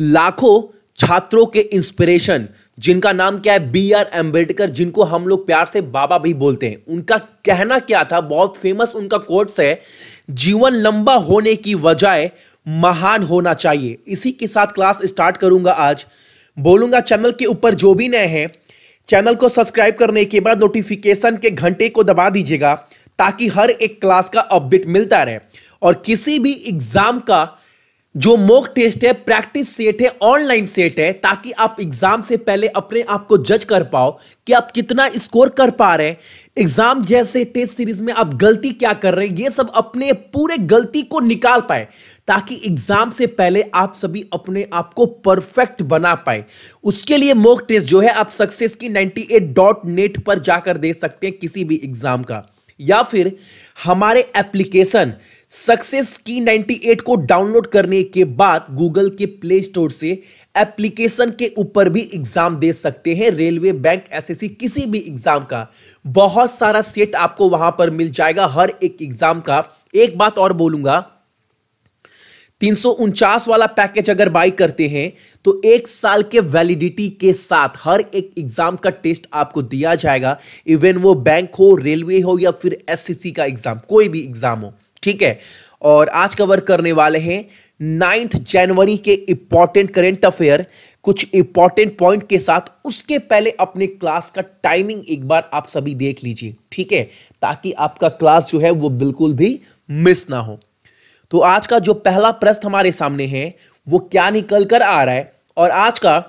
लाखों छात्रों के इंस्पिरेशन जिनका नाम क्या है बी आर एम्बेडकर जिनको हम लोग प्यार से बाबा भी बोलते हैं उनका कहना क्या था बहुत फेमस उनका कोर्ट्स है जीवन लंबा होने की वजह महान होना चाहिए इसी के साथ क्लास स्टार्ट करूंगा आज बोलूंगा चैनल के ऊपर जो भी नए हैं चैनल को सब्सक्राइब करने के बाद नोटिफिकेशन के घंटे को दबा दीजिएगा ताकि हर एक क्लास का अपडेट मिलता रहे और किसी भी एग्जाम का जो मॉक टेस्ट है प्रैक्टिस सेट है ऑनलाइन सेट है ताकि आप एग्जाम से पहले अपने आप को जज कर पाओ कि आप कितना स्कोर कर पा रहे हैं एग्जाम जैसे टेस्ट सीरीज में आप गलती क्या कर रहे हैं ये सब अपने पूरे गलती को निकाल पाए ताकि एग्जाम से पहले आप सभी अपने आप को परफेक्ट बना पाए उसके लिए मॉक टेस्ट जो है आप सक्सेस की नाइनटी पर जाकर दे सकते हैं किसी भी एग्जाम का या फिर हमारे एप्लीकेशन सक्सेस की 98 को डाउनलोड करने के बाद गूगल के प्ले स्टोर से एप्लीकेशन के ऊपर भी एग्जाम दे सकते हैं रेलवे बैंक एसएससी किसी भी एग्जाम का बहुत सारा सेट आपको वहां पर मिल जाएगा हर एक एग्जाम का एक बात और बोलूंगा तीन वाला पैकेज अगर बाई करते हैं तो एक साल के वैलिडिटी के साथ हर एक एग्जाम का टेस्ट आपको दिया जाएगा इवन वो बैंक हो रेलवे हो या फिर एस का एग्जाम कोई भी एग्जाम हो ठीक है और आज कवर करने वाले हैं नाइन्थ जनवरी के इंपॉर्टेंट करेंट अफेयर कुछ इंपॉर्टेंट पॉइंट के साथ उसके पहले अपने क्लास का टाइमिंग एक बार आप सभी देख लीजिए ठीक है ताकि आपका क्लास जो है वो बिल्कुल भी मिस ना हो तो आज का जो पहला प्रश्न हमारे सामने है वो क्या निकल कर आ रहा है और आज का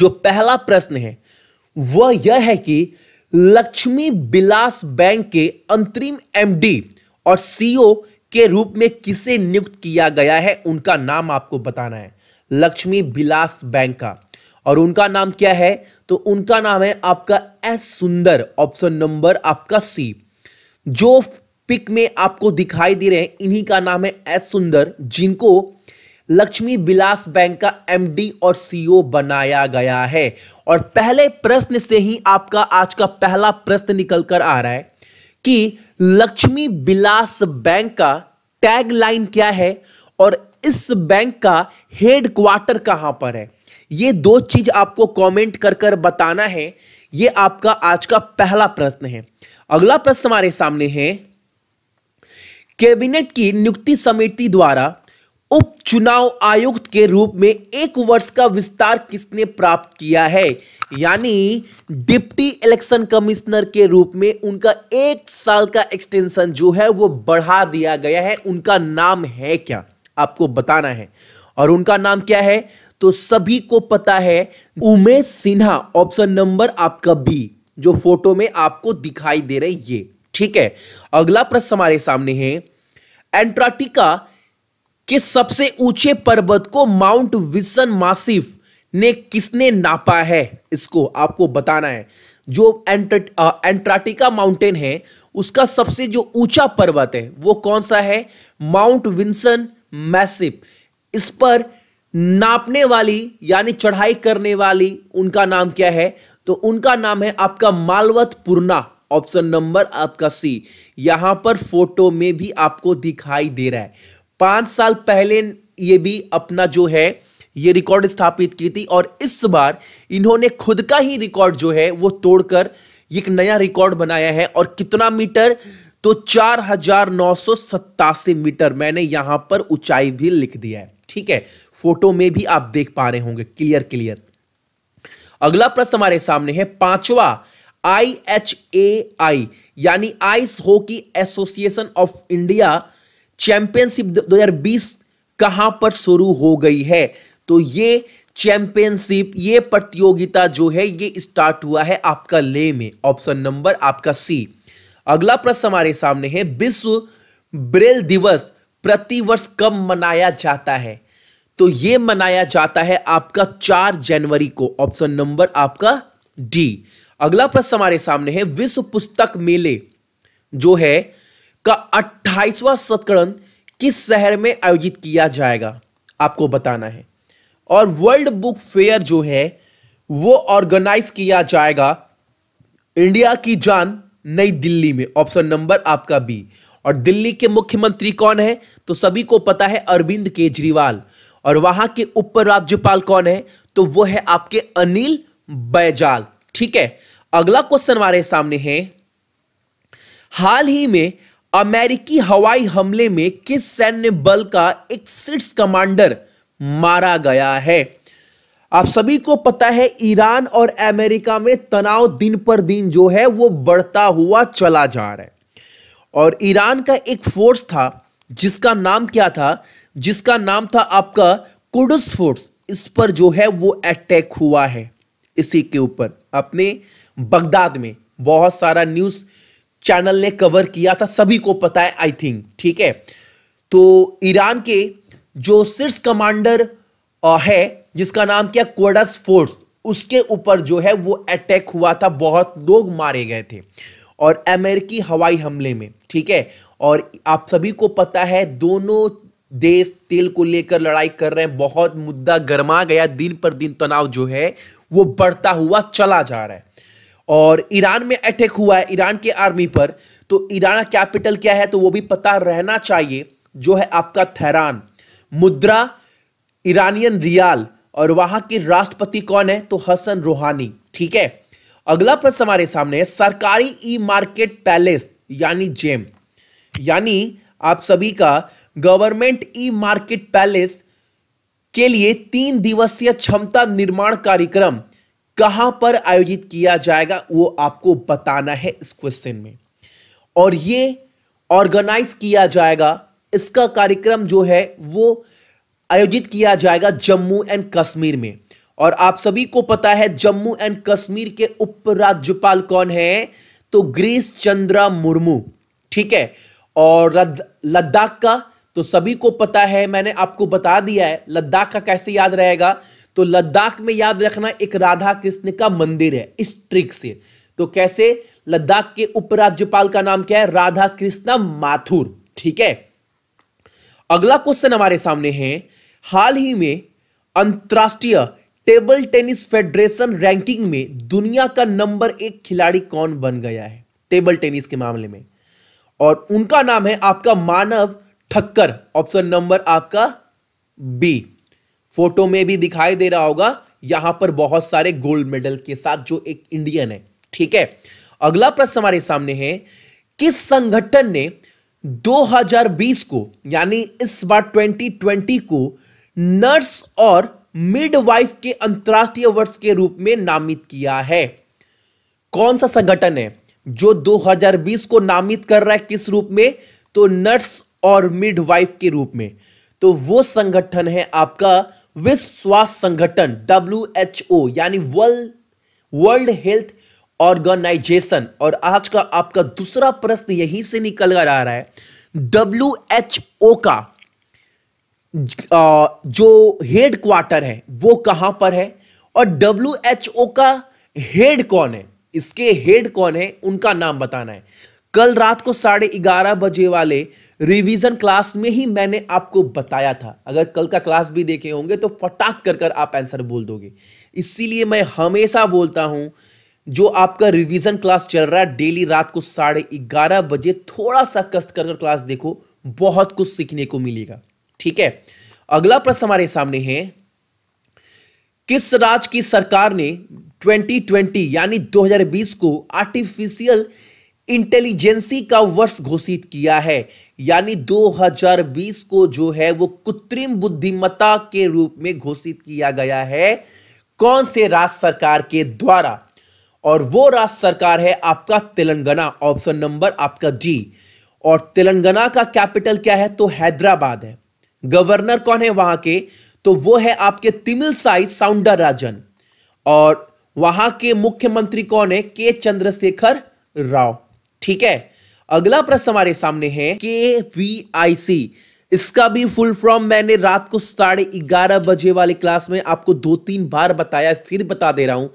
जो पहला प्रश्न है वह यह है कि लक्ष्मी बिलास बैंक के अंतरिम एमडी और सीईओ के रूप में किसे नियुक्त किया गया है उनका नाम आपको बताना है लक्ष्मी बिलास बैंक का और उनका नाम क्या है तो उनका नाम है आपका एस सुंदर ऑप्शन नंबर आपका सी जो पिक में आपको दिखाई दे रहे हैं इन्हीं का नाम है एस सुंदर जिनको लक्ष्मी बिलास बैंक का एमडी और सीईओ बनाया गया है और पहले प्रश्न से ही आपका आज का पहला प्रश्न निकल कर आ रहा है कि लक्ष्मी बिलास बैंक का टैगलाइन क्या है और इस बैंक का हेड क्वार्टर कहां पर है ये दो चीज आपको कमेंट कर कर बताना है ये आपका आज का पहला प्रश्न है अगला प्रश्न हमारे सामने है कैबिनेट की नियुक्ति समिति द्वारा उपचुनाव आयुक्त के रूप में एक वर्ष का विस्तार किसने प्राप्त किया है यानी डिप्टी इलेक्शन कमिश्नर के रूप में उनका एक साल का एक्सटेंशन जो है वो बढ़ा दिया गया है उनका नाम है क्या आपको बताना है और उनका नाम क्या है तो सभी को पता है उमेश सिन्हा ऑप्शन नंबर आपका बी जो फोटो में आपको दिखाई दे रही ये ठीक है अगला प्रश्न हमारे सामने है एंट्राटिका कि सबसे ऊंचे पर्वत को माउंट विसन मासिफ ने किसने नापा है इसको आपको बताना है जो एंटार्क्टिका माउंटेन है उसका सबसे जो ऊंचा पर्वत है वो कौन सा है माउंट विंसन मैसिप इस पर नापने वाली यानी चढ़ाई करने वाली उनका नाम क्या है तो उनका नाम है आपका मालवत पूर्णा ऑप्शन नंबर आपका सी यहां पर फोटो में भी आपको दिखाई दे रहा है पांच साल पहले ये भी अपना जो है ये रिकॉर्ड स्थापित की थी और इस बार इन्होंने खुद का ही रिकॉर्ड जो है वो तोड़कर एक नया रिकॉर्ड बनाया है और कितना मीटर तो चार हजार नौ सौ सत्तासी मीटर मैंने यहां पर ऊंचाई भी लिख दिया है ठीक है फोटो में भी आप देख पा रहे होंगे क्लियर क्लियर अगला प्रश्न हमारे सामने है पांचवा आई एच ए आई यानी ice hockey association of India championship 2020 कहां पर शुरू हो गई है तो ये चैंपियनशिप ये प्रतियोगिता जो है ये स्टार्ट हुआ है आपका ले में ऑप्शन नंबर आपका सी अगला प्रश्न हमारे सामने है विश्व ब्रेल दिवस प्रतिवर्ष कब मनाया जाता है तो ये मनाया जाता है आपका चार जनवरी को ऑप्शन नंबर आपका डी अगला प्रश्न हमारे सामने है विश्व पुस्तक मेले जो है का अट्ठाईसवां संस्करण किस शहर में आयोजित किया जाएगा आपको बताना है और वर्ल्ड बुक फेयर जो है वो ऑर्गेनाइज किया जाएगा इंडिया की जान नई दिल्ली में ऑप्शन नंबर आपका बी और दिल्ली के मुख्यमंत्री कौन है तो सभी को पता है अरविंद केजरीवाल और वहां के उपराज्यपाल कौन है तो वो है आपके अनिल बैजाल ठीक है अगला क्वेश्चन हमारे सामने है हाल ही में अमेरिकी हवाई हमले में किस सैन्य बल का एक सिट्स कमांडर मारा गया है आप सभी को पता है ईरान और अमेरिका में तनाव दिन पर दिन जो है वो बढ़ता हुआ चला जा रहा है और ईरान का एक फोर्स था जिसका नाम क्या था जिसका नाम था आपका कुडस फोर्स इस पर जो है वो अटैक हुआ है इसी के ऊपर अपने बगदाद में बहुत सारा न्यूज़ चैनल ने कवर किया था सभी को पता है आई थिंक ठीक है तो ईरान के जो शीर्ष कमांडर है जिसका नाम क्या क्वडस फोर्स उसके ऊपर जो है वो अटैक हुआ था बहुत लोग मारे गए थे और अमेरिकी हवाई हमले में ठीक है और आप सभी को पता है दोनों देश तेल को लेकर लड़ाई कर रहे हैं बहुत मुद्दा गर्मा गया दिन पर दिन तनाव जो है वो बढ़ता हुआ चला जा रहा है और ईरान में अटैक हुआ है ईरान के आर्मी पर तो ईरान कैपिटल क्या है तो वो भी पता रहना चाहिए जो है आपका थैरान मुद्रा ईरानियन रियाल और वहां के राष्ट्रपति कौन है तो हसन रूहानी ठीक है अगला प्रश्न हमारे सामने है सरकारी ई मार्केट पैलेस यानी जेम यानी आप सभी का गवर्नमेंट ई मार्केट पैलेस के लिए तीन दिवसीय क्षमता निर्माण कार्यक्रम कहां पर आयोजित किया जाएगा वो आपको बताना है इस क्वेश्चन में और ये ऑर्गेनाइज किया जाएगा इसका कार्यक्रम जो है वो आयोजित किया जाएगा जम्मू एंड कश्मीर में और आप सभी को पता है जम्मू एंड कश्मीर के उपराज्यपाल कौन है तो ग्रीश चंद्रा मुर्मू ठीक है और लद्दाख का तो सभी को पता है मैंने आपको बता दिया है लद्दाख का कैसे याद रहेगा तो लद्दाख में याद रखना एक राधा कृष्ण का मंदिर है इस ट्रिक से तो कैसे लद्दाख के उपराज्यपाल का नाम क्या है राधा कृष्ण माथुर ठीक है अगला क्वेश्चन हमारे सामने है हाल ही में अंतरराष्ट्रीय टेबल टेनिस फेडरेशन रैंकिंग में दुनिया का नंबर एक खिलाड़ी कौन बन गया है टेबल टेनिस के मामले में और उनका नाम है आपका मानव ठक्कर ऑप्शन नंबर आपका बी फोटो में भी दिखाई दे रहा होगा यहां पर बहुत सारे गोल्ड मेडल के साथ जो एक इंडियन है ठीक है अगला प्रश्न हमारे सामने है किस संगठन ने 2020 को यानी इस बार 2020 को नर्स और मिडवाइफ के अंतर्राष्ट्रीय वर्ष के रूप में नामित किया है कौन सा संगठन है जो 2020 को नामित कर रहा है किस रूप में तो नर्स और मिडवाइफ के रूप में तो वो संगठन है आपका विश्व स्वास्थ्य संगठन डब्ल्यू यानी वर्ल्ड वर्ल्ड हेल्थ ऑर्गेनाइजेशन और आज का आपका दूसरा प्रश्न यहीं से निकल कर आ रहा है डब्ल्यू का जो हेड क्वार्टर है वो कहां पर है और डब्ल्यू एच ओ का हेड कौन है इसके हेड कौन है उनका नाम बताना है कल रात को साढ़े ग्यारह बजे वाले रिवीजन क्लास में ही मैंने आपको बताया था अगर कल का क्लास भी देखे होंगे तो फटाक कर कर आप आंसर बोल दोगे इसीलिए मैं हमेशा बोलता हूं जो आपका रिवीजन क्लास चल रहा है डेली रात को साढ़े ग्यारह बजे थोड़ा सा कष्ट कर क्लास देखो बहुत कुछ सीखने को मिलेगा ठीक है अगला प्रश्न हमारे सामने है किस राज्य की सरकार ने 2020 यानी 2020 को आर्टिफिशियल इंटेलिजेंसी का वर्ष घोषित किया है यानी 2020 को जो है वो कृत्रिम बुद्धिमत्ता के रूप में घोषित किया गया है कौन से राज्य सरकार के द्वारा और वो राज्य सरकार है आपका तेलंगाना ऑप्शन नंबर आपका जी और तेलंगाना का कैपिटल क्या है तो हैदराबाद है गवर्नर कौन है वहां के तो वो है आपके तिमिल साई साउंडर राजन और वहां के मुख्यमंत्री कौन है के चंद्रशेखर राव ठीक है अगला प्रश्न हमारे सामने है के वी आई सी इसका भी फुल फॉर्म मैंने रात को साढ़े ग्यारह बजे वाले क्लास में आपको दो तीन बार बताया फिर बता दे रहा हूं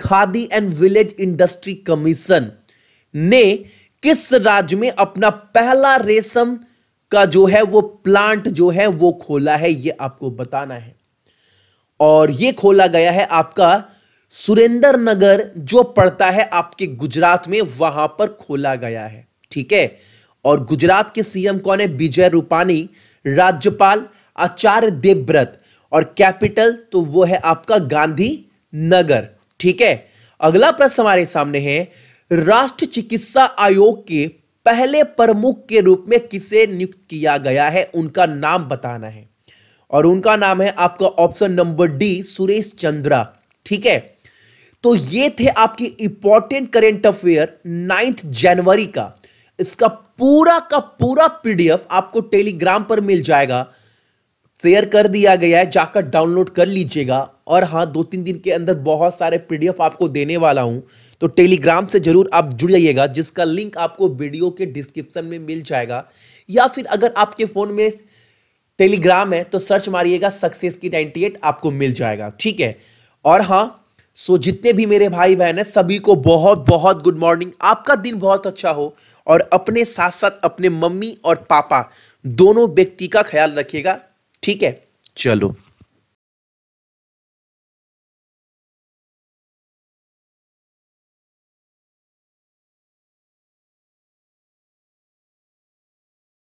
Khadi and village industry commission ने किस राज्य में अपना पहला रेशम का जो है वो प्लांट जो है वो खोला है ये आपको बताना है और ये खोला गया है आपका सुरेंद्र नगर जो पड़ता है आपके गुजरात में वहां पर खोला गया है ठीक है और गुजरात के सीएम कौन है विजय रूपानी राज्यपाल आचार्य देवव्रत और कैपिटल तो वो है आपका गांधी नगर ठीक है अगला प्रश्न हमारे सामने है राष्ट्र चिकित्सा आयोग के पहले प्रमुख के रूप में किसे नियुक्त किया गया है उनका नाम बताना है और उनका नाम है आपका option number D Suresh Chandra ठीक है तो ये थे आपके इंपॉर्टेंट करेंट अफेयर नाइन्थ जनवरी का इसका पूरा का पूरा पीडीएफ आपको टेलीग्राम पर मिल जाएगा शेयर कर दिया गया है जाकर डाउनलोड कर लीजिएगा और हाँ दो तीन दिन के अंदर बहुत सारे पीडीएफ आपको देने वाला हूं तो टेलीग्राम से जरूर आप जुड़ जाइएगा जिसका लिंक आपको वीडियो के डिस्क्रिप्शन में मिल जाएगा या फिर अगर आपके फ़ोन में टेलीग्राम है तो सर्च मारिएगा सक्सेस की नाइनटी एट आपको मिल जाएगा ठीक है और हाँ सो जितने भी मेरे भाई बहन है सभी को बहुत बहुत गुड मॉर्निंग आपका दिन बहुत अच्छा हो और अपने साथ साथ अपने मम्मी और पापा दोनों व्यक्ति का ख्याल रखिएगा ठीक है चलो